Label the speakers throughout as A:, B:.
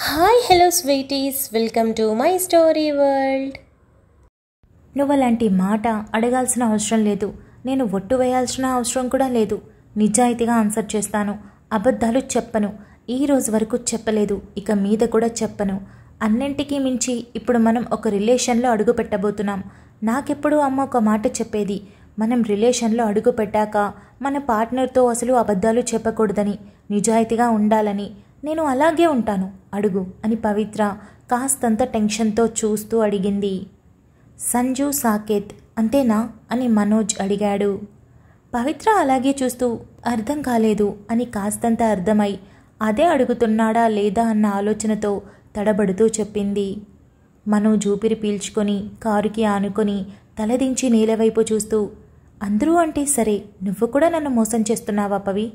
A: hi hello sweeties welcome to my story world నువ్వు అలాంటి మాట అడగాల్సిన అవసరం లేదు నేను ఒట్టు వేయాల్సిన అవసరం కూడా లేదు నిజాయితీగా ఆన్సర్ చేస్తాను అబద్ధాలు చెప్పను ఈ రోజు వరకు చెప్పలేదు ఇక మీద కూడా చెప్పను అన్నింటికీ మించి ఇప్పుడు మనం ఒక రిలేషన్లో అడుగు పెట్టబోతున్నాం నాకెప్పుడు అమ్మ ఒక మాట చెప్పేది మనం రిలేషన్లో అడుగు పెట్టాక మన పార్ట్నర్తో అసలు అబద్ధాలు చెప్పకూడదని నిజాయితీగా ఉండాలని నేను అలాగే ఉంటాను అడుగు అని పవిత్ర కాస్తంత టెన్షన్తో చూస్తూ అడిగింది సంజు సాకేత్ అంతేనా అని మనోజ్ అడిగాడు పవిత్ర అలాగే చూస్తూ అర్థం కాలేదు అని కాస్తంత అర్థమై అదే అడుగుతున్నాడా లేదా అన్న ఆలోచనతో తడబడుతూ చెప్పింది మను జూపిరి పీల్చుకొని కారుకి ఆనుకొని తలదించి నేలవైపు చూస్తూ అందరూ అంటే సరే నువ్వు కూడా నన్ను మోసం చేస్తున్నావా పవి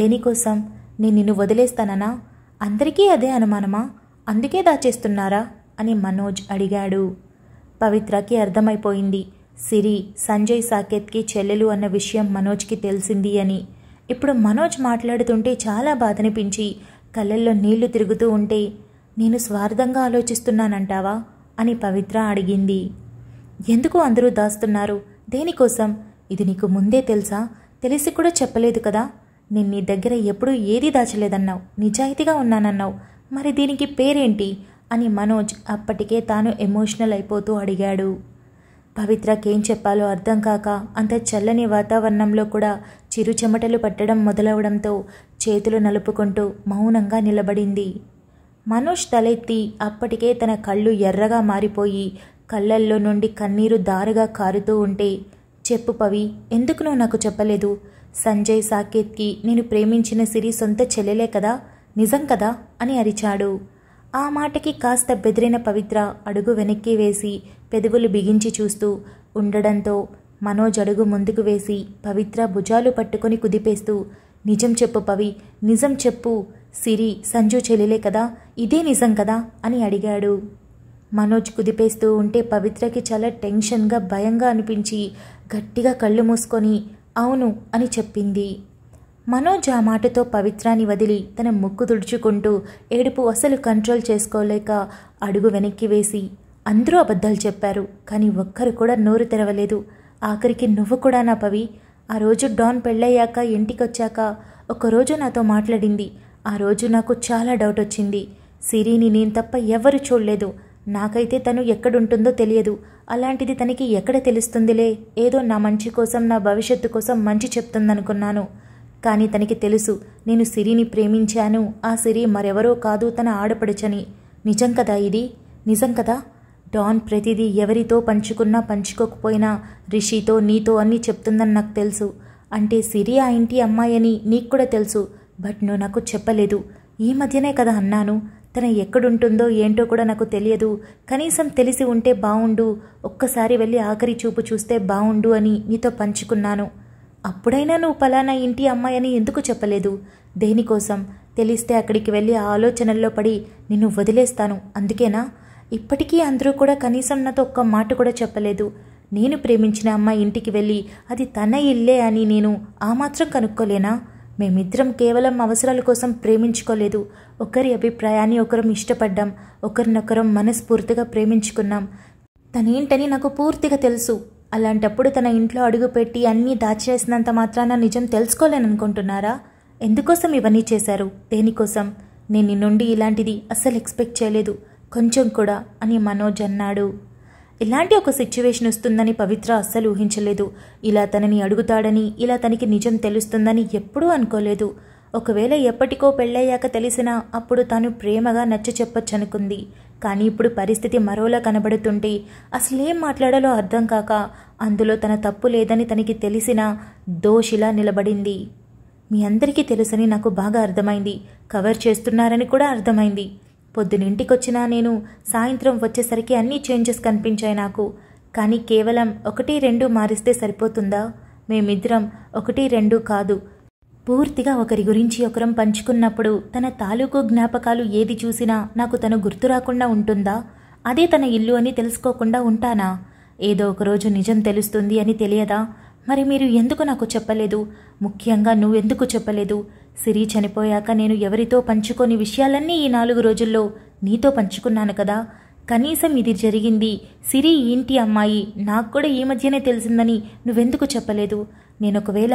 A: దేనికోసం నేను నిన్ను వదిలేస్తాననా అందరికీ అదే అనుమానమా అందుకే దాచేస్తున్నారా అని మనోజ్ అడిగాడు పవిత్రకి అర్థమైపోయింది సిరి సంజయ్ సాకేత్కి చెల్లెలు అన్న విషయం మనోజ్కి తెలిసింది అని ఇప్పుడు మనోజ్ మాట్లాడుతుంటే చాలా బాధనిపించి కళ్ళల్లో నీళ్లు తిరుగుతూ ఉంటే నేను స్వార్థంగా ఆలోచిస్తున్నానంటావా అని పవిత్ర అడిగింది ఎందుకు అందరూ దాస్తున్నారు దేనికోసం ఇది నీకు ముందే తెలుసా తెలిసి కూడా చెప్పలేదు కదా నేను నీ దగ్గర ఎప్పుడూ ఏదీ దాచలేదన్నావు నిజాయితీగా ఉన్నానన్నావు మరి దీనికి పేరేంటి అని మనోజ్ అప్పటికే తాను ఎమోషనల్ అయిపోతూ అడిగాడు పవిత్రకేం చెప్పాలో అర్థం కాక అంత చల్లని వాతావరణంలో కూడా చిరు చెమటలు పట్టడం మొదలవడంతో చేతులు నలుపుకుంటూ మౌనంగా నిలబడింది మనోజ్ తలెత్తి అప్పటికే తన కళ్ళు ఎర్రగా మారిపోయి కళ్ళల్లో నుండి కన్నీరు దారుగా కారుతూ ఉంటే చెప్పు పవి ఎందుకు నువ్వు నాకు చెప్పలేదు సంజయ్ సాకేత్కి నేను ప్రేమించిన సిరి సొంత చెల్లెలే కదా నిజం కదా అని అరిచాడు ఆ మాటకి కాస్త బెదిరిన పవిత్ర అడుగు వెనక్కి వేసి పెదవులు బిగించి చూస్తూ ఉండడంతో మనోజ్ అడుగు ముందుకు వేసి పవిత్ర భుజాలు పట్టుకొని కుదిపేస్తూ నిజం చెప్పు పవి నిజం చెప్పు సిరి సంజు చెల్లెలే కదా ఇదే నిజం కదా అని అడిగాడు మనోజ్ కుదిపేస్తూ ఉంటే పవిత్రకి చాలా టెన్షన్గా భయంగా అనిపించి గట్టిగా కళ్ళు మూసుకొని అవును అని చెప్పింది మనోజ్ ఆ మాటతో పవిత్రాన్ని వదిలి తన ముక్కు తుడుచుకుంటూ ఏడుపు అసలు కంట్రోల్ చేసుకోలేక అడుగు వెనక్కి వేసి అందరూ అబద్ధాలు చెప్పారు కానీ ఒక్కరు కూడా నోరు తెరవలేదు ఆఖరికి నువ్వు కూడా నా పవి ఆ రోజు డాన్ పెళ్ళయ్యాక ఇంటికొచ్చాక ఒకరోజు నాతో మాట్లాడింది ఆ రోజు నాకు చాలా డౌట్ వచ్చింది సిరిని నేను తప్ప ఎవరు చూడలేదు నాకైతే తను ఎక్కడుంటుందో తెలియదు అలాంటిది తనకి ఎక్కడ తెలుస్తుందిలే ఏదో నా మంచి కోసం నా భవిష్యత్తు కోసం మంచి చెప్తుందనుకున్నాను కానీ తనకి తెలుసు నేను సిరిని ప్రేమించాను ఆ సిరి మరెవరో కాదు తన ఆడపడుచని నిజం కదా ఇది నిజం కదా డాన్ ప్రతిదీ ఎవరితో పంచుకున్నా పంచుకోకపోయినా రిషితో నీతో అన్ని చెప్తుందని నాకు తెలుసు అంటే సిరి ఆ ఇంటి అమ్మాయి అని నీకు కూడా తెలుసు బట్ నువ్వు నాకు చెప్పలేదు ఈ మధ్యనే కదా అన్నాను తన ఎక్కడుంటుందో ఏంటో కూడా నాకు తెలియదు కనీసం తెలిసి ఉంటే బావుండు ఒక్కసారి వెళ్ళి ఆఖరి చూపు చూస్తే బావుండు అని నీతో పంచుకున్నాను అప్పుడైనా నువ్వు పలానా ఇంటి అని ఎందుకు చెప్పలేదు దేనికోసం తెలిస్తే అక్కడికి వెళ్ళి ఆ ఆలోచనల్లో పడి నిన్ను వదిలేస్తాను అందుకేనా ఇప్పటికీ అందరూ కూడా కనీసం నాతో ఒక్క మాట కూడా చెప్పలేదు నేను ప్రేమించిన అమ్మాయి ఇంటికి వెళ్ళి అది తన ఇల్లే అని నేను ఆ మాత్రం కనుక్కోలేనా మేమిద్దరం కేవలం అవసరాల కోసం ప్రేమించుకోలేదు ఒకరి అభిప్రాయాన్ని ఒకరం ఇష్టపడ్డాం ఒకరినొకరం మనస్ఫూర్తిగా ప్రేమించుకున్నాం తనేంటని నాకు పూర్తిగా తెలుసు అలాంటప్పుడు తన ఇంట్లో అడుగుపెట్టి అన్నీ దాచేసినంత మాత్రాన నిజం తెలుసుకోలేననుకుంటున్నారా ఎందుకోసం ఇవన్నీ చేశారు దేనికోసం నేను నుండి ఇలాంటిది అస్సలు ఎక్స్పెక్ట్ చేయలేదు కొంచెం కూడా అని మనోజ్ అన్నాడు ఇలాంటి ఒక సిచ్యువేషన్ వస్తుందని పవిత్ర అస్సలు ఊహించలేదు ఇలా తనని అడుగుతాడని ఇలా తనకి నిజం తెలుస్తుందని ఎప్పుడూ అనుకోలేదు ఒకవేళ ఎప్పటికో పెళ్ళయ్యాక తెలిసినా అప్పుడు తాను ప్రేమగా నచ్చ చెప్పొచ్చనుకుంది కానీ ఇప్పుడు పరిస్థితి మరోలా కనబడుతుంటే అసలేం మాట్లాడాలో అర్థం కాక అందులో తన తప్పు లేదని తనకి తెలిసిన దోషిలా నిలబడింది మీ అందరికీ తెలుసని నాకు బాగా అర్థమైంది కవర్ చేస్తున్నారని కూడా అర్థమైంది పొద్దునింటికొచ్చినా నేను సాయంత్రం వచ్చేసరికి అన్ని చేంజెస్ కనిపించాయి నాకు కానీ కేవలం ఒకటి రెండు మారిస్తే సరిపోతుందా మేమిద్దరం ఒకటి రెండు కాదు పూర్తిగా ఒకరి గురించి ఒకరం పంచుకున్నప్పుడు తన తాలూకు జ్ఞాపకాలు ఏది చూసినా నాకు తను గుర్తు రాకుండా ఉంటుందా అదే తన ఇల్లు అని తెలుసుకోకుండా ఉంటానా ఏదో ఒకరోజు నిజం తెలుస్తుంది అని తెలియదా మరి మీరు ఎందుకు నాకు చెప్పలేదు ముఖ్యంగా నువ్వెందుకు చెప్పలేదు సిరి చనిపోయాక నేను ఎవరితో పంచుకొని విషయాలన్నీ ఈ నాలుగు రోజుల్లో నీతో పంచుకున్నాను కదా కనీసం ఇది జరిగింది సిరి ఇంటి అమ్మాయి నాకు కూడా ఈ మధ్యనే తెలిసిందని నువ్వెందుకు చెప్పలేదు నేను ఒకవేళ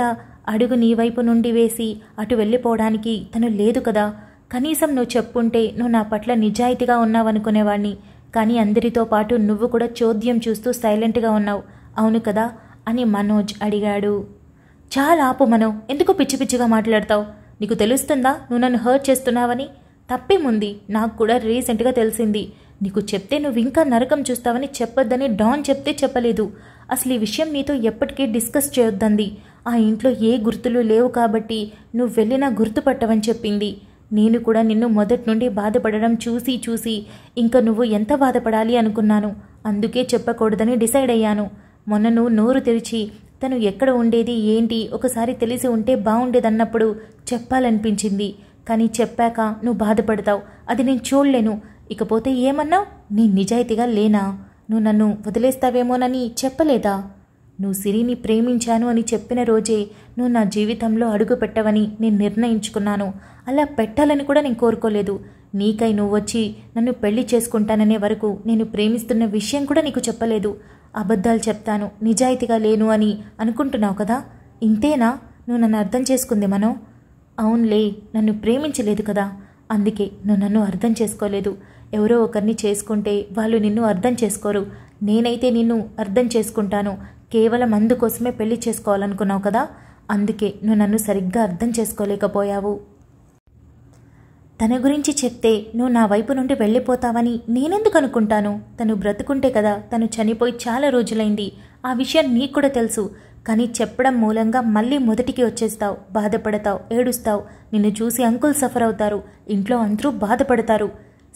A: అడుగు నీ వైపు నుండి వేసి అటు వెళ్ళిపోవడానికి తను లేదు కదా కనీసం నువ్వు చెప్పుంటే నువ్వు నా పట్ల నిజాయితీగా ఉన్నావనుకునేవాణ్ణి కానీ అందరితో పాటు నువ్వు కూడా చోద్యం చూస్తూ సైలెంట్గా ఉన్నావు అవును కదా అని మనోజ్ అడిగాడు చాలా ఆపు మనం ఎందుకు పిచ్చి పిచ్చిగా మాట్లాడతావు నీకు తెలుస్తుందా నువ్వు నన్ను హర్ట్ చేస్తున్నావని తప్పేముంది నాకు కూడా రీసెంట్గా తెలిసింది నీకు చెప్తే నువ్వు ఇంకా నరకం చూస్తావని చెప్పొద్దని డాన్ చెప్తే చెప్పలేదు అసలు ఈ విషయం నీతో ఎప్పటికీ డిస్కస్ చేయొద్దంది ఆ ఇంట్లో ఏ గుర్తులు లేవు కాబట్టి నువ్వు వెళ్ళినా గుర్తుపట్టవని చెప్పింది నేను కూడా నిన్ను మొదటి నుండి బాధపడడం చూసి చూసి ఇంకా నువ్వు ఎంత బాధపడాలి అనుకున్నాను అందుకే చెప్పకూడదని డిసైడ్ అయ్యాను మొన్న నువ్వు నోరు తెరిచి తను ఎక్కడ ఉండేది ఏంటి ఒకసారి తెలిసి ఉంటే బాగుండేదన్నప్పుడు చెప్పాలనిపించింది కానీ చెప్పాక నువ్వు బాధపడతావు అది నేను చూడలేను ఇకపోతే ఏమన్నా నేను నిజాయితీగా లేనా నువ్వు నన్ను వదిలేస్తావేమోనని చెప్పలేదా నువ్వు సిరిని ప్రేమించాను అని చెప్పిన రోజే నువ్వు నా జీవితంలో అడుగు పెట్టవని నేను నిర్ణయించుకున్నాను అలా పెట్టాలని కూడా నేను కోరుకోలేదు నీకై నువ్వొచ్చి నన్ను పెళ్లి చేసుకుంటాననే వరకు నేను ప్రేమిస్తున్న విషయం కూడా నీకు చెప్పలేదు అబద్ధాలు చెప్తాను నిజాయితీగా లేను అని అనుకుంటున్నావు కదా ఇంతేనా నువ్వు నన్ను అర్థం చేసుకుంది మనం అవునులే నన్ను ప్రేమించలేదు కదా అందుకే నువ్వు నన్ను అర్థం చేసుకోలేదు ఎవరో ఒకరిని చేసుకుంటే వాళ్ళు నిన్ను అర్థం చేసుకోరు నేనైతే నిన్ను అర్థం చేసుకుంటాను కేవలం అందుకోసమే పెళ్లి చేసుకోవాలనుకున్నావు కదా అందుకే నువ్వు నన్ను సరిగ్గా అర్థం చేసుకోలేకపోయావు తన గురించి చెప్తే నువ్వు నా వైపు నుండి వెళ్ళిపోతావని నేనెందుకు అనుకుంటాను తను బ్రతుకుంటే కదా తను చనిపోయి చాలా రోజులైంది ఆ విషయం నీకు కూడా తెలుసు కానీ చెప్పడం మూలంగా మళ్ళీ మొదటికి వచ్చేస్తావు బాధపడతావు ఏడుస్తావు నిన్ను చూసి అంకుల్ సఫర్ అవుతారు ఇంట్లో అందరూ బాధపడతారు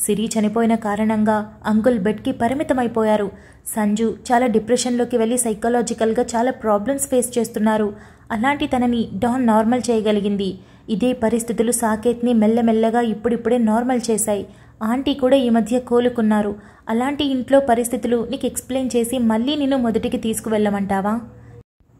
A: సిరి చనిపోయిన కారణంగా అంకుల్ బెడ్కి పరిమితమైపోయారు సంజు చాలా డిప్రెషన్లోకి వెళ్ళి సైకలాజికల్గా చాలా ప్రాబ్లమ్స్ ఫేస్ చేస్తున్నారు అలాంటి తనని డాన్ నార్మల్ చేయగలిగింది ఇదే పరిస్థితులు సాకేత్ని మెల్లమెల్లగా ఇప్పుడిప్పుడే నార్మల్ చేశాయి ఆంటీ కూడా ఈ మధ్య కోలుకున్నారు అలాంటి ఇంట్లో పరిస్థితులు నీకు ఎక్స్ప్లెయిన్ చేసి మళ్ళీ నేను మొదటికి తీసుకువెళ్ళమంటావా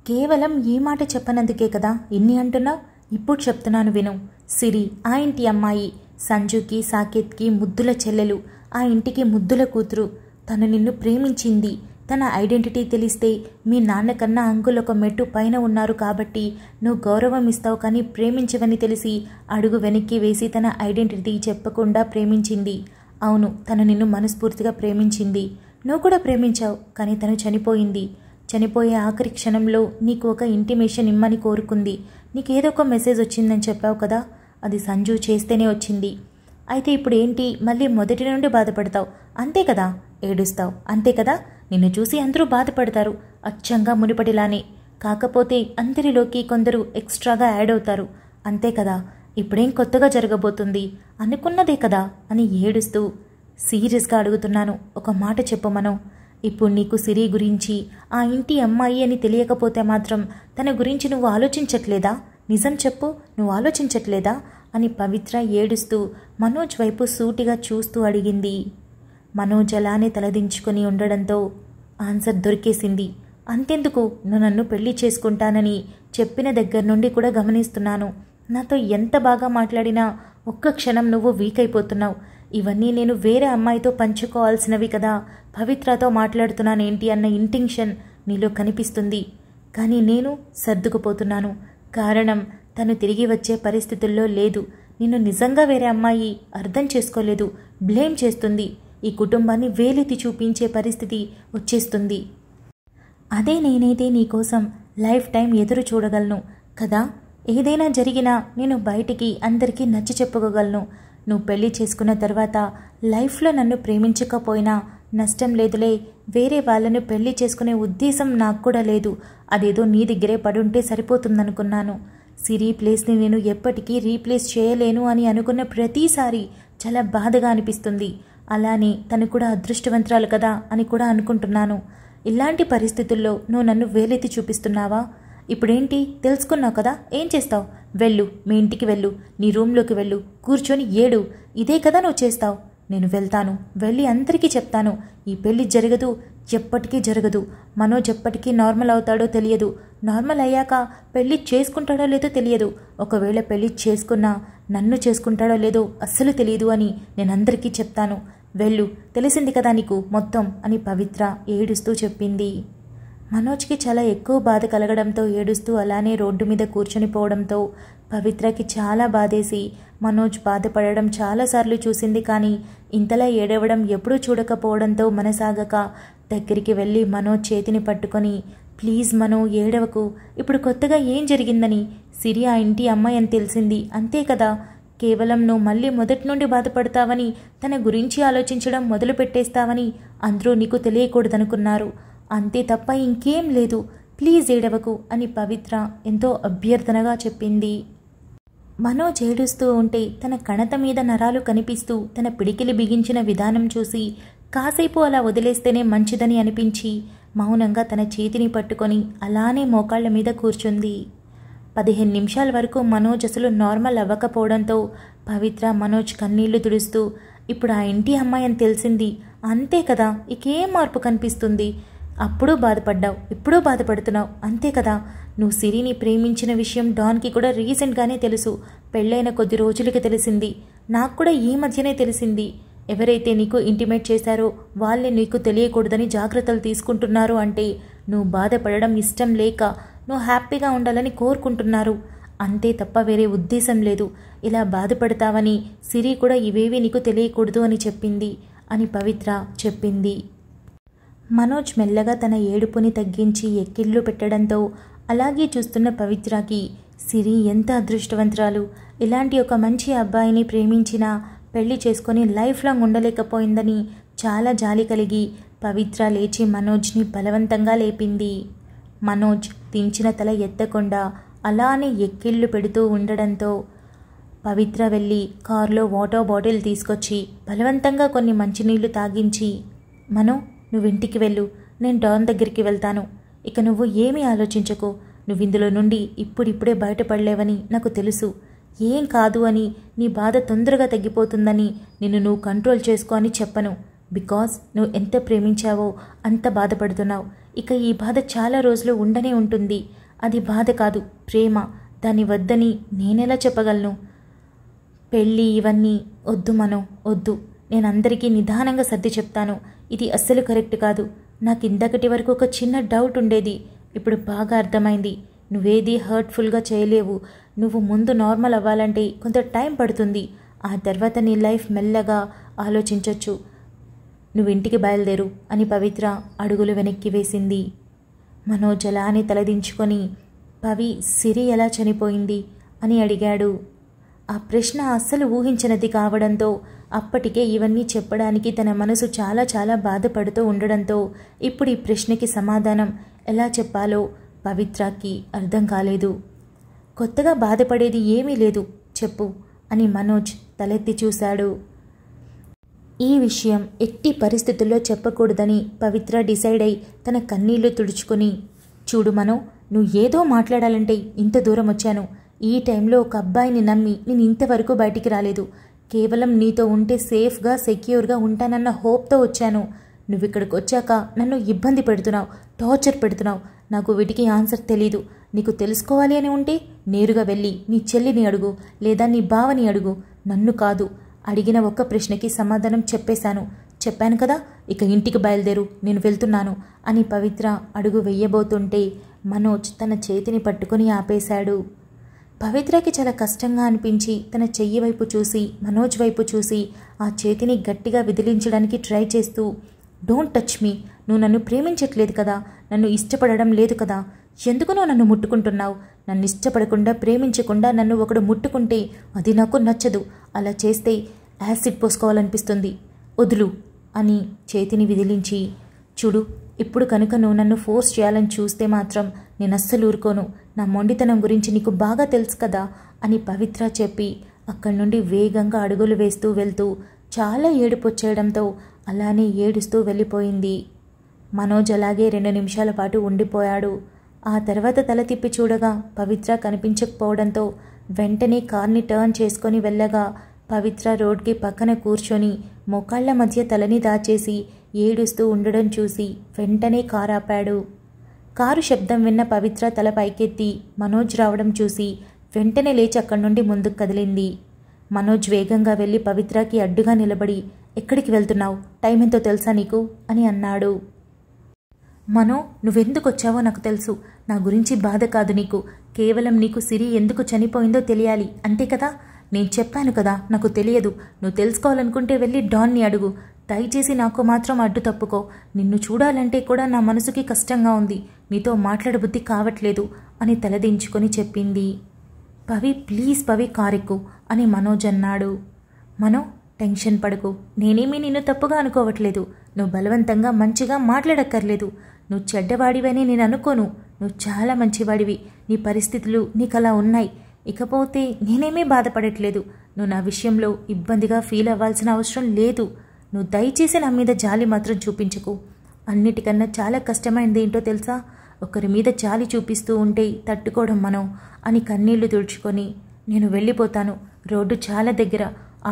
A: కేవలం ఈ మాట చెప్పనందుకే కదా ఎన్ని అంటున్నావు ఇప్పుడు చెప్తున్నాను విను సిరి ఆ ఇంటి అమ్మాయి సంజుకి సాకేత్కి ముద్దుల చెల్లెలు ఆ ఇంటికి ముద్దుల కూతురు తను నిన్ను ప్రేమించింది తన ఐడెంటిటీ తెలిస్తే మీ నాన్నకన్నా అంకుల్ ఒక మెట్టు పైన ఉన్నారు కాబట్టి నువ్వు గౌరవం ఇస్తావు కానీ ప్రేమించవని తెలిసి అడుగు వెనక్కి వేసి తన ఐడెంటిటీ చెప్పకుండా ప్రేమించింది అవును తను నిన్ను మనస్ఫూర్తిగా ప్రేమించింది నువ్వు కూడా ప్రేమించావు కానీ తను చనిపోయింది చనిపోయే ఆఖరి క్షణంలో నీకు ఒక ఇంటిమేషన్ ఇమ్మని కోరుకుంది నీకేదో ఒక మెసేజ్ వచ్చిందని చెప్పావు కదా అది సంజు చేస్తేనే వచ్చింది అయితే ఇప్పుడు ఏంటి మళ్ళీ మొదటి నుండి బాధపడతావు అంతే కదా ఏడుస్తావు అంతే కదా నిన్ను చూసి అందరూ బాధపడతారు అచ్చంగా మునిపటిలానే కాకపోతే అందరిలోకి కొందరు ఎక్స్ట్రాగా యాడ్ అవుతారు అంతే కదా ఇప్పుడేం కొత్తగా జరగబోతుంది అనుకున్నదే కదా అని ఏడుస్తూ సీరియస్గా అడుగుతున్నాను ఒక మాట చెప్పు మనం ఇప్పుడు నీకు సిరి గురించి ఆ ఇంటి అమ్మాయి అని తెలియకపోతే మాత్రం తన గురించి నువ్వు ఆలోచించట్లేదా నిజం చెప్పు నువ్వు ఆలోచించట్లేదా అని పవిత్ర ఏడుస్తూ మనోజ్ వైపు సూటిగా చూస్తూ అడిగింది మనోజలాన్ని తలదించుకుని ఉండడంతో ఆన్సర్ దొరికేసింది అంతెందుకు నన్ను పెళ్లి చేసుకుంటానని చెప్పిన దగ్గర నుండి కూడా గమనిస్తున్నాను నాతో ఎంత బాగా మాట్లాడినా ఒక్క క్షణం నువ్వు వీక్ అయిపోతున్నావు ఇవన్నీ నేను వేరే అమ్మాయితో పంచుకోవాల్సినవి కదా పవిత్రతో మాట్లాడుతున్నానేంటి అన్న ఇంటెన్షన్ నీలో కనిపిస్తుంది కానీ నేను సర్దుకుపోతున్నాను కారణం తను తిరిగి వచ్చే పరిస్థితుల్లో లేదు నిన్ను నిజంగా వేరే అమ్మాయి అర్థం చేసుకోలేదు బ్లేమ్ చేస్తుంది ఈ కుటుంబాన్ని వేలెత్తి చూపించే పరిస్థితి వచ్చేస్తుంది అదే నేనైతే నీకోసం లైఫ్ టైం ఎదురు చూడగలను కదా ఏదైనా జరిగినా నేను బయటికి అందరికీ నచ్చి చెప్పుకోగలను నువ్వు పెళ్లి చేసుకున్న తర్వాత లైఫ్లో నన్ను ప్రేమించకపోయినా నష్టం లేదులే వేరే వాళ్ళను పెళ్లి చేసుకునే ఉద్దేశం నాకు కూడా లేదు అదేదో నీ దగ్గరే పడుంటే సరిపోతుందనుకున్నాను సిరి ప్లేస్ని నేను ఎప్పటికీ రీప్లేస్ చేయలేను అని అనుకున్న ప్రతిసారి చాలా బాధగా అనిపిస్తుంది అలానే తను కూడా అదృష్టవంతురాలు కదా అని కూడా అనుకుంటున్నాను ఇలాంటి పరిస్థితుల్లో నువ్వు నన్ను వేలెత్తి చూపిస్తున్నావా ఇప్పుడేంటి తెలుసుకున్నావు కదా ఏం చేస్తావు వెళ్ళు మీ ఇంటికి వెళ్ళు నీ రూమ్లోకి వెళ్ళు కూర్చొని ఏడు ఇదే కదా నువ్వు చేస్తావు నేను వెళ్తాను వెళ్ళి అందరికీ చెప్తాను ఈ పెళ్లి జరగదు ఎప్పటికీ జరగదు మనోజ్ ఎప్పటికీ నార్మల్ అవుతాడో తెలియదు నార్మల్ అయ్యాక పెళ్లి చేసుకుంటాడో లేదో తెలియదు ఒకవేళ పెళ్లి చేసుకున్నా నన్ను చేసుకుంటాడో లేదో అస్సలు తెలియదు అని నేను అందరికీ చెప్తాను వెళ్ళు తెలిసింది కదా నీకు మొత్తం అని పవిత్ర ఏడుస్తూ చెప్పింది మనోజ్కి చాలా ఎక్కువ బాధ కలగడంతో ఏడుస్తూ అలానే రోడ్డు మీద పోవడంతో పవిత్రకి చాలా బాధేసి మనోజ్ బాధపడడం చాలాసార్లు చూసింది కానీ ఇంతలా ఏడవడం ఎప్పుడూ చూడకపోవడంతో మనసాగక దగ్గరికి వెళ్ళి మనోజ్ చేతిని పట్టుకొని ప్లీజ్ మనో ఏడవకు ఇప్పుడు కొత్తగా ఏం జరిగిందని సిరి ఆ ఇంటి అమ్మాయి అని తెలిసింది అంతే కదా కేవలం నువ్వు మళ్ళీ మొదటి నుండి బాధపడతావని తన గురించి ఆలోచించడం మొదలు పెట్టేస్తావని అందరూ నీకు తెలియకూడదనుకున్నారు అంతే తప్ప ఇంకేం లేదు ప్లీజ్ ఏడవకు అని పవిత్ర ఎంతో అభ్యర్థనగా చెప్పింది మనో చేడుస్తూ ఉంటే తన కణత మీద నరాలు కనిపిస్తూ తన పిడికిలి బిగించిన విధానం చూసి కాసేపు అలా వదిలేస్తేనే మంచిదని అనిపించి మౌనంగా తన చేతిని పట్టుకొని అలానే మోకాళ్ల మీద కూర్చుంది పదిహేను నిమిషాల వరకు మనోజ్ అసలు నార్మల్ అవ్వకపోవడంతో పవిత్ర మనోజ్ కన్నీళ్లు తుడుస్తూ ఇప్పుడు ఆ ఇంటి అమ్మాయి అని తెలిసింది అంతే కదా ఇకేం మార్పు కనిపిస్తుంది అప్పుడు బాధపడ్డావు ఇప్పుడూ బాధపడుతున్నావు అంతే కదా నువ్వు సిరిని ప్రేమించిన విషయం డాన్కి కూడా రీసెంట్గానే తెలుసు పెళ్ళైన కొద్ది రోజులకి తెలిసింది నాకు కూడా ఈ మధ్యనే తెలిసింది ఎవరైతే నీకు ఇంటిమేట్ చేశారో వాళ్ళే నీకు తెలియకూడదని జాగ్రత్తలు తీసుకుంటున్నారు అంటే నువ్వు బాధపడడం ఇష్టం లేక నువ్వు హ్యాపీగా ఉండాలని కోరుకుంటున్నారు అంతే తప్ప వేరే ఉద్దేశం లేదు ఇలా బాధపడతావని సిరి కూడా ఇవేవి నీకు తెలియకూడదు అని చెప్పింది అని పవిత్ర చెప్పింది మనోజ్ మెల్లగా తన ఏడుపుని తగ్గించి ఎక్కిళ్ళు పెట్టడంతో అలాగే చూస్తున్న పవిత్రకి సిరి ఎంత అదృష్టవంతురాలు ఇలాంటి ఒక మంచి అబ్బాయిని ప్రేమించినా పెళ్లి చేసుకొని లైఫ్ లాంగ్ ఉండలేకపోయిందని చాలా జాలి కలిగి పవిత్ర లేచి మనోజ్ని బలవంతంగా లేపింది మనోజ్ దించిన తల ఎత్తకుండా అలానే ఎక్కిళ్ళు పెడుతూ ఉండడంతో పవిత్ర వెళ్ళి కారులో వాటర్ బాటిల్ తీసుకొచ్చి బలవంతంగా కొన్ని మంచినీళ్లు తాగించి మను నువ్వింటికి వెళ్ళు నేను డాన్ దగ్గరికి వెళ్తాను ఇక నువ్వు ఏమీ ఆలోచించకు నువ్వు ఇందులో నుండి ఇప్పుడిప్పుడే బయటపడలేవని నాకు తెలుసు ఏం కాదు అని నీ బాధ తొందరగా తగ్గిపోతుందని నిన్ను నువ్వు కంట్రోల్ చేసుకో అని చెప్పను బికాస్ నువ్వు ఎంత ప్రేమించావో అంత బాధపడుతున్నావు ఇక ఈ బాధ చాలా రోజులు ఉండనే ఉంటుంది అది బాధ కాదు ప్రేమ దాన్ని వద్దని నేనెలా చెప్పగలను పెళ్ళి ఇవన్నీ వద్దు మనం వద్దు నేను అందరికీ నిదానంగా సర్ది చెప్తాను ఇది అస్సలు కరెక్ట్ కాదు నాకు ఇందకటి వరకు ఒక చిన్న డౌట్ ఉండేది ఇప్పుడు బాగా అర్థమైంది నువ్వేది హర్ట్ఫుల్గా చేయలేవు నువ్వు ముందు నార్మల్ అవ్వాలంటే కొంత టైం పడుతుంది ఆ తర్వాత నీ లైఫ్ మెల్లగా ఆలోచించవచ్చు నువ్వింటికి బయలుదేరు అని పవిత్ర అడుగులు వెనక్కి వేసింది మనోజ్ అలానే తలదించుకొని పవి సిరి ఎలా చనిపోయింది అని అడిగాడు ఆ ప్రశ్న అస్సలు ఊహించినది కావడంతో అప్పటికే ఇవన్నీ చెప్పడానికి తన మనసు చాలా చాలా బాధపడుతూ ఉండడంతో ఇప్పుడు ఈ ప్రశ్నకి సమాధానం ఎలా చెప్పాలో పవిత్రకి అర్థం కాలేదు కొత్తగా బాధపడేది ఏమీ లేదు చెప్పు అని మనోజ్ తలెత్తి చూశాడు ఈ విషయం ఎట్టి పరిస్థితుల్లో చెప్పకూడదని పవిత్ర డిసైడ్ అయి తన కన్నీళ్లు తుడుచుకుని చూడు మనో నువ్వు ఏదో మాట్లాడాలంటే ఇంత దూరం వచ్చాను ఈ టైంలో ఒక అబ్బాయిని నమ్మి నేను ఇంతవరకు బయటికి రాలేదు కేవలం నీతో ఉంటే సేఫ్గా సెక్యూర్గా ఉంటానన్న హోప్తో వచ్చాను నువ్వు ఇక్కడికి వచ్చాక నన్ను ఇబ్బంది పెడుతున్నావు టార్చర్ పెడుతున్నావు నాకు వీటికి ఆన్సర్ తెలీదు నీకు తెలుసుకోవాలి అని ఉంటే నేరుగా వెళ్ళి నీ చెల్లిని అడుగు లేదా నీ బావని అడుగు నన్ను కాదు అడిగిన ఒక్క ప్రశ్నకి సమాధానం చెప్పేశాను చెప్పాను కదా ఇక ఇంటికి బయలుదేరు నేను వెళ్తున్నాను అని పవిత్ర అడుగు వెయ్యబోతుంటే మనోజ్ తన చేతిని పట్టుకుని ఆపేశాడు పవిత్రకి చాలా కష్టంగా అనిపించి తన చెయ్యి వైపు చూసి మనోజ్ వైపు చూసి ఆ చేతిని గట్టిగా విదిలించడానికి ట్రై చేస్తూ డోంట్ టచ్ మీ నువ్వు నన్ను ప్రేమించట్లేదు కదా నన్ను ఇష్టపడడం లేదు కదా ఎందుకు నువ్వు నన్ను ముట్టుకుంటున్నావు నన్ను ఇష్టపడకుండా ప్రేమించకుండా నన్ను ఒకడు ముట్టుకుంటే అది నాకు నచ్చదు అలా చేస్తే యాసిడ్ పోసుకోవాలనిపిస్తుంది వదులు అని చేతిని విదిలించి చూడు ఇప్పుడు కనుక నువ్వు నన్ను ఫోర్స్ చేయాలని చూస్తే మాత్రం నేను అస్సలు ఊరుకోను నా మొండితనం గురించి నీకు బాగా తెలుసు కదా అని పవిత్ర చెప్పి అక్కడి నుండి వేగంగా అడుగులు వేస్తూ వెళ్తూ చాలా ఏడుపొచ్చేయడంతో అలానే ఏడుస్తూ వెళ్ళిపోయింది మనోజ్ అలాగే రెండు నిమిషాల పాటు ఉండిపోయాడు ఆ తర్వాత తల తిప్పి చూడగా పవిత్ర కనిపించకపోవడంతో వెంటనే కార్ని టర్న్ చేసుకొని వెళ్ళగా పవిత్ర రోడ్కి పక్కన కూర్చొని మొకాళ్ల మధ్య తలని దాచేసి ఏడుస్తూ ఉండడం చూసి వెంటనే కారు ఆపాడు కారు శబ్దం విన్న పవిత్ర తల పైకెత్తి మనోజ్ రావడం చూసి వెంటనే లేచి అక్కడి నుండి ముందుకు కదిలింది మనోజ్ వేగంగా వెళ్ళి పవిత్రకి అడ్డుగా నిలబడి ఎక్కడికి వెళ్తున్నావు టైం ఎంతో తెలుసా నీకు అని అన్నాడు మనో నువ్వెందుకు వచ్చావో నాకు తెలుసు నా గురించి బాధ కాదు నీకు కేవలం నీకు సిరి ఎందుకు చనిపోయిందో తెలియాలి అంతే కదా నేను చెప్పాను కదా నాకు తెలియదు నువ్వు తెలుసుకోవాలనుకుంటే వెళ్ళి డాన్ని అడుగు దయచేసి నాకు మాత్రం అడ్డు తప్పుకో నిన్ను చూడాలంటే కూడా నా మనసుకి కష్టంగా ఉంది నీతో మాట్లాడబుద్ధి కావట్లేదు అని తలదించుకొని చెప్పింది పవి ప్లీజ్ పవి కారెక్కు అని మనోజ్ అన్నాడు మనో టెన్షన్ పడకు నేనేమీ నిన్ను తప్పుగా అనుకోవట్లేదు నువ్వు బలవంతంగా మంచిగా మాట్లాడక్కర్లేదు నువ్వు చెడ్డవాడివని నేను అనుకోను నువ్వు చాలా మంచివాడివి నీ పరిస్థితులు నీకు అలా ఉన్నాయి ఇకపోతే నేనేమీ బాధపడట్లేదు నువ్వు నా విషయంలో ఇబ్బందిగా ఫీల్ అవ్వాల్సిన అవసరం లేదు నువ్వు దయచేసి నా మీద జాలి మాత్రం చూపించకు అన్నిటికన్నా చాలా కష్టమైంది ఏంటో తెలుసా ఒకరి మీద జాలి చూపిస్తూ ఉంటే తట్టుకోవడం మనం అని కన్నీళ్లు తుడుచుకొని నేను వెళ్ళిపోతాను రోడ్డు చాలా దగ్గర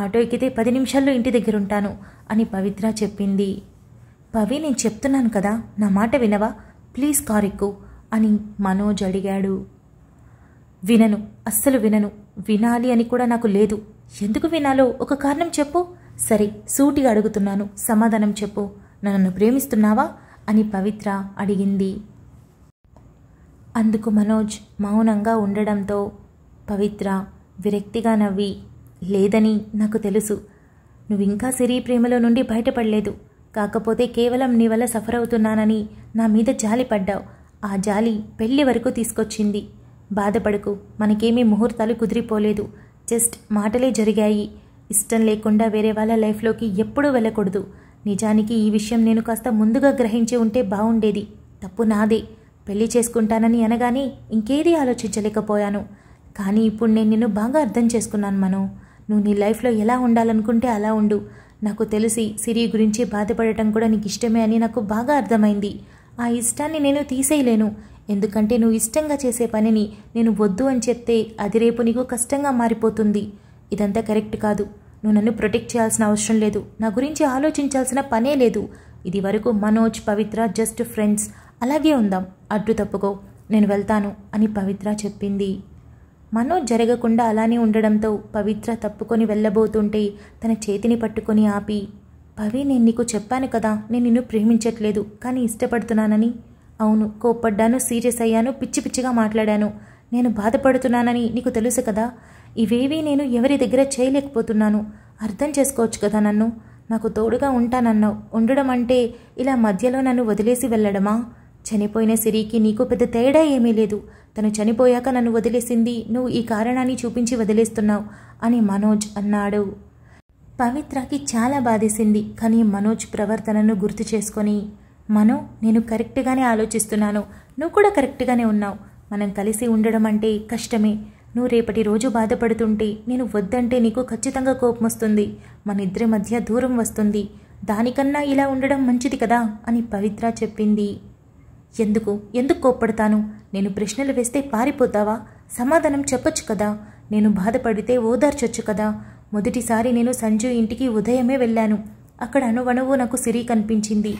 A: ఆటో ఎక్కితే పది నిమిషాల్లో ఇంటి దగ్గర ఉంటాను అని పవిత్ర చెప్పింది పవి నేను చెప్తున్నాను కదా నా మాట వినవా ప్లీజ్ కారెక్కు అని మనోజ్ అడిగాడు వినను అస్సలు వినను వినాలి అని కూడా నాకు లేదు ఎందుకు వినాలో ఒక కారణం చెప్పు సరే సూటిగా అడుగుతున్నాను సమాధానం చెప్పు నన్ను ప్రేమిస్తున్నావా అని పవిత్ర అడిగింది అందుకు మనోజ్ మౌనంగా ఉండడంతో పవిత్ర విరక్తిగా నవ్వి లేదని నాకు తెలుసు నువ్వు ఇంకా సిరి ప్రేమలో నుండి బయటపడలేదు కాకపోతే కేవలం నీ వల్ల సఫర్ అవుతున్నానని నా మీద జాలి పడ్డావు ఆ జాలి పెళ్లి వరకు తీసుకొచ్చింది బాధపడకు మనకేమీ ముహూర్తాలు కుదిరిపోలేదు జస్ట్ మాటలే జరిగాయి ఇష్టం లేకుండా వేరే వాళ్ళ లైఫ్లోకి ఎప్పుడూ వెళ్ళకూడదు నిజానికి ఈ విషయం నేను కాస్త ముందుగా గ్రహించి ఉంటే బాగుండేది తప్పు నాదే పెళ్లి చేసుకుంటానని అనగానే ఇంకేది ఆలోచించలేకపోయాను కానీ ఇప్పుడు నేను నిన్ను బాగా అర్థం చేసుకున్నాను మనం నువ్వు నీ లైఫ్లో ఎలా ఉండాలనుకుంటే అలా ఉండు నాకు తెలిసి సిరి గురించి బాధపడటం కూడా నీకు ఇష్టమే అని నాకు బాగా అర్థమైంది ఆ ఇష్టాన్ని నేను తీసేయలేను ఎందుకంటే నువ్వు ఇష్టంగా చేసే పనిని నేను వద్దు అని చెప్తే అది రేపు నీకు కష్టంగా మారిపోతుంది ఇదంతా కరెక్ట్ కాదు నువ్వు నన్ను ప్రొటెక్ట్ చేయాల్సిన అవసరం లేదు నా గురించి ఆలోచించాల్సిన పనే లేదు ఇది వరకు మనోజ్ పవిత్ర జస్ట్ ఫ్రెండ్స్ అలాగే ఉందాం అడ్డు తప్పుకో నేను వెళ్తాను అని పవిత్ర చెప్పింది మనో జరగకుండా అలానే ఉండడంతో పవిత్ర తప్పుకొని వెళ్ళబోతుంటే తన చేతిని పట్టుకొని ఆపి పవి నేను నీకు చెప్పాను కదా నేను నిన్ను ప్రేమించట్లేదు కానీ ఇష్టపడుతున్నానని అవును కోప్పడ్డాను సీరియస్ అయ్యాను పిచ్చి పిచ్చిగా మాట్లాడాను నేను బాధపడుతున్నానని నీకు తెలుసు కదా ఇవేవీ నేను ఎవరి దగ్గర చేయలేకపోతున్నాను అర్థం చేసుకోవచ్చు కదా నన్ను నాకు తోడుగా ఉంటానన్నావు ఉండడం అంటే ఇలా మధ్యలో నన్ను వదిలేసి వెళ్ళడమా చనిపోయిన సిరికి నీకు పెద్ద తేడా ఏమీ లేదు తను చనిపోయాక నన్ను వదిలేసింది నువ్వు ఈ కారణాన్ని చూపించి వదిలేస్తున్నావు అని మనోజ్ అన్నాడు పవిత్రకి చాలా బాధేసింది కానీ మనోజ్ ప్రవర్తనను గుర్తు చేసుకొని మనో నేను కరెక్ట్గానే ఆలోచిస్తున్నాను నువ్వు కూడా కరెక్ట్గానే ఉన్నావు మనం కలిసి ఉండడం అంటే కష్టమే నువ్వు రేపటి రోజు బాధపడుతుంటే నేను వద్దంటే నీకు ఖచ్చితంగా కోపం వస్తుంది మన ఇద్దరి మధ్య దూరం వస్తుంది దానికన్నా ఇలా ఉండడం మంచిది కదా అని పవిత్ర చెప్పింది ఎందుకు ఎందుకు కోప్పడతాను నేను ప్రశ్నలు వేస్తే పారిపోతావా సమాధానం చెప్పొచ్చు కదా నేను బాధపడితే ఓదార్చొచ్చు కదా మొదటిసారి నేను సంజు ఇంటికి ఉదయమే వెళ్ళాను అక్కడ అనువణువు నాకు సిరి కనిపించింది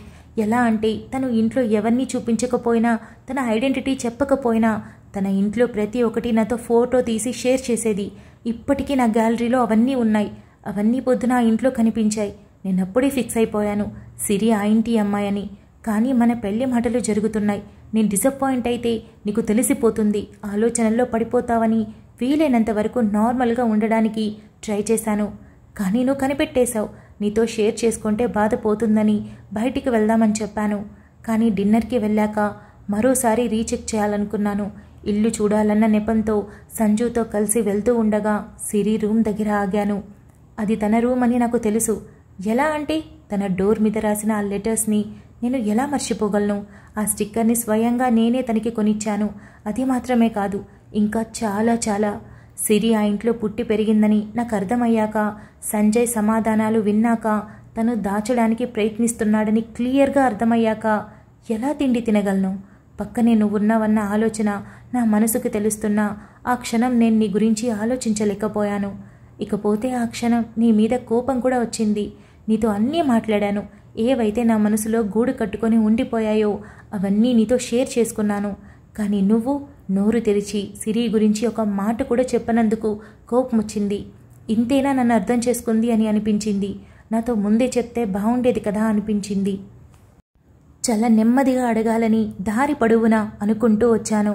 A: ఎలా అంటే తను ఇంట్లో ఎవరిని చూపించకపోయినా తన ఐడెంటిటీ చెప్పకపోయినా తన ఇంట్లో ప్రతి ఒక్కటి నాతో ఫోటో తీసి షేర్ చేసేది ఇప్పటికీ నా గ్యాలరీలో అవన్నీ ఉన్నాయి అవన్నీ పొద్దున ఆ ఇంట్లో కనిపించాయి నేనప్పుడే ఫిక్స్ అయిపోయాను సిరి ఆ ఇంటి అని కానీ మన పెళ్లి మాటలు జరుగుతున్నాయి నేను డిసప్పాయింట్ అయితే నీకు తెలిసిపోతుంది ఆలోచనల్లో పడిపోతావని వీలైనంత వరకు నార్మల్గా ఉండడానికి ట్రై చేశాను కానీ నువ్వు కనిపెట్టేశావు నీతో షేర్ చేసుకుంటే బాధపోతుందని బయటికి వెళ్దామని చెప్పాను కానీ డిన్నర్కి వెళ్ళాక మరోసారి రీచెక్ చేయాలనుకున్నాను ఇల్లు చూడాలన్న నెపంతో సంజుతో కలిసి వెళ్తూ ఉండగా సిరి రూమ్ దగ్గర ఆగాను అది తన రూమ్ అని నాకు తెలుసు ఎలా అంటే తన డోర్ మీద రాసిన ఆ లెటర్స్ని నేను ఎలా మర్చిపోగలను ఆ స్టిక్కర్ని స్వయంగా నేనే తనకి కొనిచ్చాను అది మాత్రమే కాదు ఇంకా చాలా చాలా సిరి ఆ ఇంట్లో పుట్టి పెరిగిందని నాకు అర్థమయ్యాక సంజయ్ సమాధానాలు విన్నాక తను దాచడానికి ప్రయత్నిస్తున్నాడని క్లియర్గా అర్థమయ్యాక ఎలా తిండి తినగలను పక్కనే నువ్వున్నావన్న ఆలోచన నా మనసుకు తెలుస్తున్నా ఆ క్షణం నేను నీ గురించి ఆలోచించలేకపోయాను ఇకపోతే ఆ క్షణం నీ మీద కోపం కూడా వచ్చింది నీతో అన్నీ మాట్లాడాను ఏవైతే నా మనసులో గూడు కట్టుకొని ఉండిపోయాయో అవన్నీ నీతో షేర్ చేసుకున్నాను కానీ నువ్వు నోరు తెరిచి సిరి గురించి ఒక మాట కూడా చెప్పనందుకు కోపం వచ్చింది ఇంతేనా నన్ను అర్థం చేసుకుంది అని అనిపించింది నాతో ముందే చెప్తే బాగుండేది కదా అనిపించింది చాలా నెమ్మదిగా అడగాలని దారి పడువునా అనుకుంటూ వచ్చాను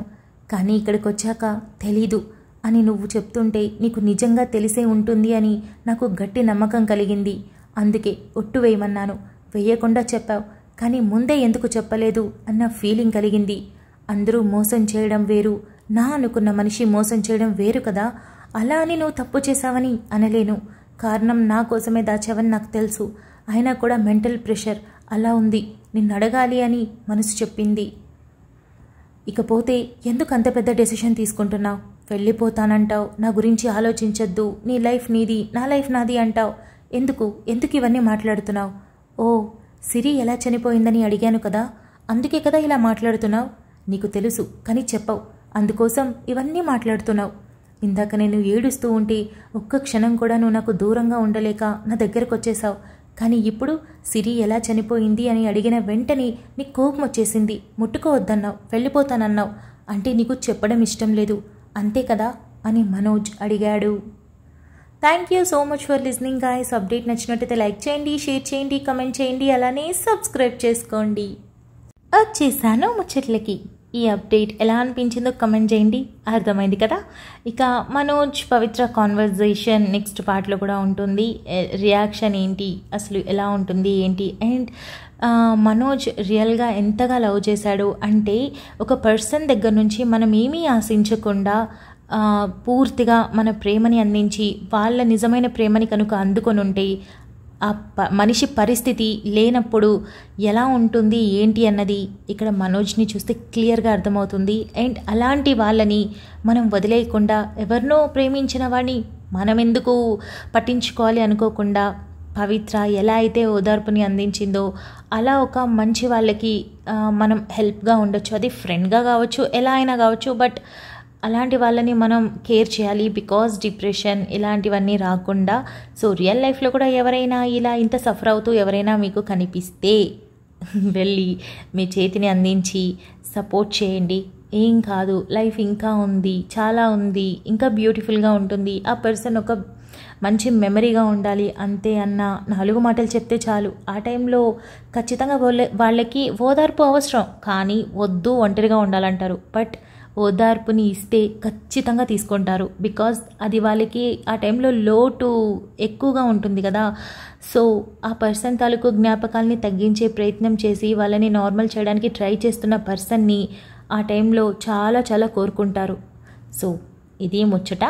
A: కానీ ఇక్కడికి వచ్చాక తెలీదు అని నువ్వు చెప్తుంటే నీకు నిజంగా తెలిసే ఉంటుంది అని నాకు గట్టి నమ్మకం కలిగింది అందుకే ఒట్టు వేయమన్నాను వెయ్యకుండా చెప్పావు కానీ ముందే ఎందుకు చెప్పలేదు అన్న ఫీలింగ్ కలిగింది అందరూ మోసం చేయడం వేరు నా అనుకున్న మనిషి మోసం చేయడం వేరు కదా అలా అని నువ్వు తప్పు చేశావని అనలేను కారణం నా కోసమే దాచావని నాకు తెలుసు అయినా కూడా మెంటల్ ప్రెషర్ అలా ఉంది నిన్ను అడగాలి అని మనసు చెప్పింది ఇకపోతే ఎందుకు అంత పెద్ద డెసిషన్ తీసుకుంటున్నావు వెళ్ళిపోతానంటావు నా గురించి ఆలోచించద్దు నీ లైఫ్ నీది నా లైఫ్ నాది అంటావు ఎందుకు ఎందుకు ఇవన్నీ మాట్లాడుతున్నావు ఓ సిరి ఎలా చనిపోయిందని అడిగాను కదా అందుకే కదా ఇలా మాట్లాడుతున్నావు నీకు తెలుసు కానీ చెప్పవు అందుకోసం ఇవన్నీ మాట్లాడుతున్నావు ఇందాక నేను ఏడుస్తూ ఉంటే ఒక్క క్షణం కూడా నువ్వు నాకు దూరంగా ఉండలేక నా దగ్గరకు వచ్చేసావు కానీ ఇప్పుడు సిరి ఎలా చనిపోయింది అని అడిగిన వెంటనే నీ కోపం వచ్చేసింది ముట్టుకోవద్దన్నావు వెళ్ళిపోతానన్నావు అంటే నీకు చెప్పడం ఇష్టం లేదు అంతే కదా అని మనోజ్ అడిగాడు thank you so much for listening guys update నచ్చినట్టయితే లైక్ చేయండి షేర్ చేయండి కమెంట్ చేయండి అలానే సబ్స్క్రైబ్ చేసుకోండి వచ్చేసాను ముచ్చట్లకి ఈ అప్డేట్ ఎలా అనిపించిందో కమెంట్ చేయండి అర్థమైంది కదా ఇక మనోజ్ పవిత్ర కాన్వర్జేషన్ నెక్స్ట్ పార్ట్లో కూడా ఉంటుంది రియాక్షన్ ఏంటి అసలు ఎలా ఉంటుంది ఏంటి అండ్ మనోజ్ రియల్గా ఎంతగా లవ్ చేశాడు అంటే ఒక పర్సన్ దగ్గర నుంచి మనం ఏమీ ఆశించకుండా పూర్తిగా మన ప్రేమని అందించి వాళ్ళ నిజమైన ప్రేమని కనుక అందుకొని ఉంటే ఆ ప మనిషి పరిస్థితి లేనప్పుడు ఎలా ఉంటుంది ఏంటి అన్నది ఇక్కడ మనోజ్ని చూస్తే క్లియర్గా అర్థమవుతుంది అండ్ అలాంటి వాళ్ళని మనం వదిలేయకుండా ఎవరినో ప్రేమించిన వాడిని మనం ఎందుకు పట్టించుకోవాలి అనుకోకుండా పవిత్ర ఎలా అయితే ఓదార్పుని అందించిందో అలా ఒక మంచి వాళ్ళకి మనం హెల్ప్గా ఉండొచ్చు అది ఫ్రెండ్గా కావచ్చు ఎలా అయినా కావచ్చు బట్ అలాంటి వాళ్ళని మనం కేర్ చేయాలి బికాజ్ డిప్రెషన్ ఇలాంటివన్నీ రాకుండా సో రియల్ లైఫ్లో కూడా ఎవరైనా ఇలా ఇంత సఫర్ అవుతూ ఎవరైనా మీకు కనిపిస్తే వెళ్ళి మీ చేతిని అందించి సపోర్ట్ చేయండి ఏం కాదు లైఫ్ ఇంకా ఉంది చాలా ఉంది ఇంకా బ్యూటిఫుల్గా ఉంటుంది ఆ పర్సన్ ఒక మంచి మెమరీగా ఉండాలి అంతే అన్న నాలుగు మాటలు చెప్తే చాలు ఆ టైంలో ఖచ్చితంగా వాళ్ళకి ఓదార్పు అవసరం కానీ వద్దు ఒంటరిగా ఉండాలంటారు బట్ ఓదార్పుని ఇస్తే ఖచ్చితంగా తీసుకుంటారు బికాజ్ అది వాళ్ళకి ఆ టైంలో లోటు ఎక్కువగా ఉంటుంది కదా సో ఆ పర్సన్ తాలూకు జ్ఞాపకాలని తగ్గించే ప్రయత్నం చేసి వాళ్ళని నార్మల్ చేయడానికి ట్రై చేస్తున్న పర్సన్ని ఆ టైంలో చాలా చాలా కోరుకుంటారు సో ఇది ముచ్చట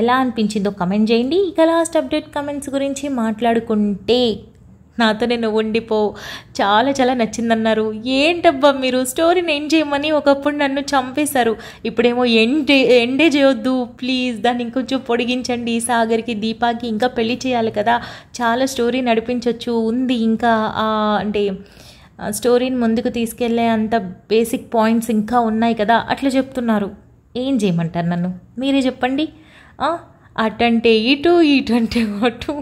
A: ఎలా అనిపించిందో కమెంట్ చేయండి ఇక లాస్ట్ అప్డేట్ కమెంట్స్ గురించి మాట్లాడుకుంటే నాతో నేను ఉండిపో చాలా చాలా నచ్చిందన్నారు ఏంటబ్బా మీరు స్టోరీని ఎండ్ చేయమని ఒకప్పుడు నన్ను చంపేశారు ఇప్పుడేమో ఎండ్ ఎండే చేయొద్దు ప్లీజ్ దాన్ని ఇంకొంచెం పొడిగించండి సాగర్కి దీపాకి ఇంకా పెళ్ళి చేయాలి కదా చాలా స్టోరీ నడిపించవచ్చు ఉంది ఇంకా అంటే స్టోరీని ముందుకు తీసుకెళ్లే అంత బేసిక్ పాయింట్స్ ఇంకా ఉన్నాయి కదా అట్లా చెప్తున్నారు ఏం చేయమంటారు నన్ను మీరే చెప్పండి అటంటే ఇటు ఇటు అంటే అటు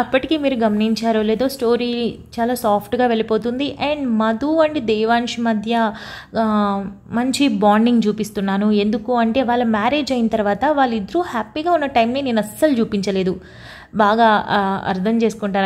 A: అప్పటికి మీరు గమనించారో లేదో స్టోరీ చాలా సాఫ్ట్గా వెళ్ళిపోతుంది అండ్ మధు అండ్ దేవాంశ్ మధ్య మంచి బాండింగ్ చూపిస్తున్నాను ఎందుకు అంటే వాళ్ళ మ్యారేజ్ అయిన తర్వాత వాళ్ళిద్దరూ హ్యాపీగా ఉన్న టైంని నేను అస్సలు చూపించలేదు బాగా అర్థం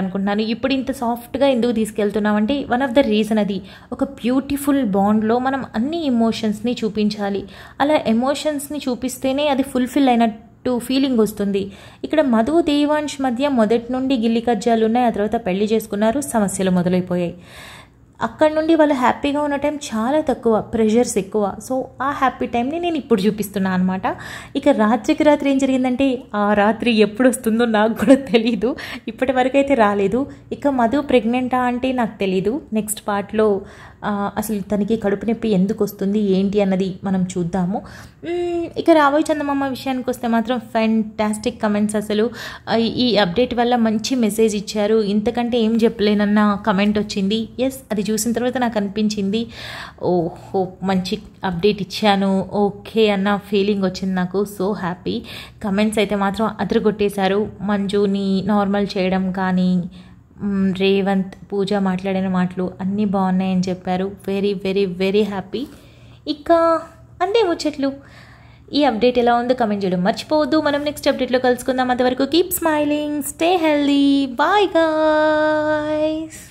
A: అనుకుంటున్నాను ఇప్పుడు ఇంత సాఫ్ట్గా ఎందుకు తీసుకెళ్తున్నామంటే వన్ ఆఫ్ ద రీజన్ అది ఒక బ్యూటిఫుల్ బాండ్లో మనం అన్ని ఎమోషన్స్ని చూపించాలి అలా ఎమోషన్స్ని చూపిస్తేనే అది ఫుల్ఫిల్ అయినట్టు అన్నట్టు ఫీలింగ్ వస్తుంది ఇక్కడ మధు దేవాంష్ మధ్య మొదటి నుండి గిల్లి కజ్జాలు ఉన్నాయి ఆ తర్వాత పెళ్లి చేసుకున్నారు సమస్యలు మొదలైపోయాయి అక్కడ నుండి వాళ్ళు హ్యాపీగా ఉన్న టైం చాలా తక్కువ ప్రెషర్స్ ఎక్కువ సో ఆ హ్యాపీ టైంని నేను ఇప్పుడు చూపిస్తున్నాను అనమాట ఇక రాత్రికి రాత్రి ఏం జరిగిందంటే ఆ రాత్రి ఎప్పుడు వస్తుందో నాకు కూడా తెలీదు ఇప్పటి వరకు అయితే రాలేదు ఇక మధు ప్రెగ్నెంటా అంటే నాకు తెలీదు నెక్స్ట్ పార్ట్లో అసలు తనకి కడుపు నొప్పి ఎందుకు వస్తుంది ఏంటి అన్నది మనం చూద్దాము ఇక రాబోయే చందమామ విషయానికి వస్తే మాత్రం ఫ్యాంటాస్టిక్ కమెంట్స్ అసలు ఈ అప్డేట్ వల్ల మంచి మెసేజ్ ఇచ్చారు ఇంతకంటే ఏం చెప్పలేనన్న కమెంట్ వచ్చింది ఎస్ అది చూసిన తర్వాత నాకు అనిపించింది ఓహో మంచి అప్డేట్ ఇచ్చాను ఓకే అన్న ఫీలింగ్ వచ్చింది నాకు సో హ్యాపీ కమెంట్స్ అయితే మాత్రం అదరగొట్టేశారు మంజుని నార్మల్ చేయడం కానీ రేవంత్ పూజ మాట్లాడిన మాటలు అన్నీ బాగున్నాయని చెప్పారు వెరీ వెరీ వెరీ హ్యాపీ ఇక అంతే ముచ్చట్లు ఈ అప్డేట్ ఎలా ఉందో కమెంట్ చేయడం మర్చిపోవద్దు మనం నెక్స్ట్ అప్డేట్లో కలుసుకుందాం అంతవరకు keep smiling stay healthy bye guys